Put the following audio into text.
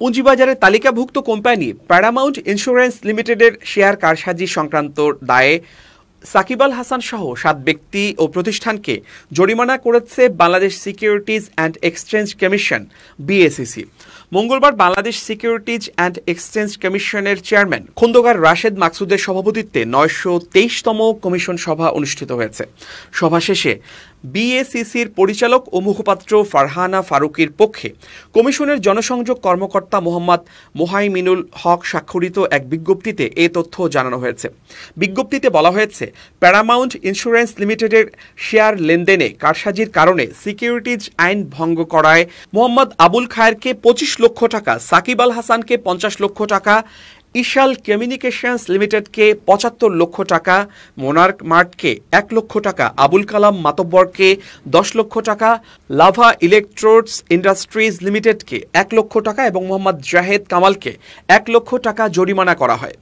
পুঁজিবাজারে তালিকাভুক্ত company Paramount insurance লিমিটেডের শেয়ার কারসাজি সংক্রান্ত দায়ে সাকিব আল হাসান সহ সাত ব্যক্তি ও প্রতিষ্ঠানকে জরিমানা করেছে Bangladesh securities and exchange commission BSEC মঙ্গলবার বাংলাদেশ সিকিউরিটিজ অ্যান্ড এক্সচেঞ্জ কমিশনের চেয়ারম্যান খন্দকার রাশেদ মাকসুদের সভাপতিত্বে নয়শো তেইশতম কমিশন সভা অনুষ্ঠিত হয়েছে সভা শেষে বিএসিসির পরিচালক ও মুখপাত্র ফারহানা ফারুকির পক্ষে কমিশনের জনসংযোগ কর্মকর্তা মোহাম্মদ মোহাইমিনুল হক স্বাক্ষরিত এক বিজ্ঞপ্তিতে এ তথ্য জানানো হয়েছে বিজ্ঞপ্তিতে বলা হয়েছে প্যারামাউন্ট ইন্স্যুরেন্স লিমিটেডের শেয়ার লেনদেনে কারসাজির কারণে সিকিউরিটিজ আইন ভঙ্গ করায় মোহাম্মদ আবুল খায়েরকে পঁচিশ লক্ষ টাকা সাকিব আল হাসানকে পঞ্চাশ লক্ষ টাকা ইশাল কমিউনিকেশনস লিমিটেডকে পঁচাত্তর লক্ষ টাকা মোনার্ক মার্টকে এক লক্ষ টাকা আবুল কালাম মাতব্বরকে দশ লক্ষ টাকা লাভা ইলেকট্রোডস ইন্ডাস্ট্রিজ লিমিটেডকে এক লক্ষ টাকা এবং মোহাম্মদ জাহেদ কামালকে এক লক্ষ টাকা জরিমানা করা হয়